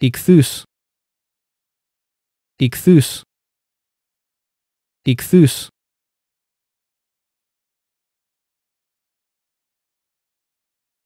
Ichthus. Ichthus. Ichthus.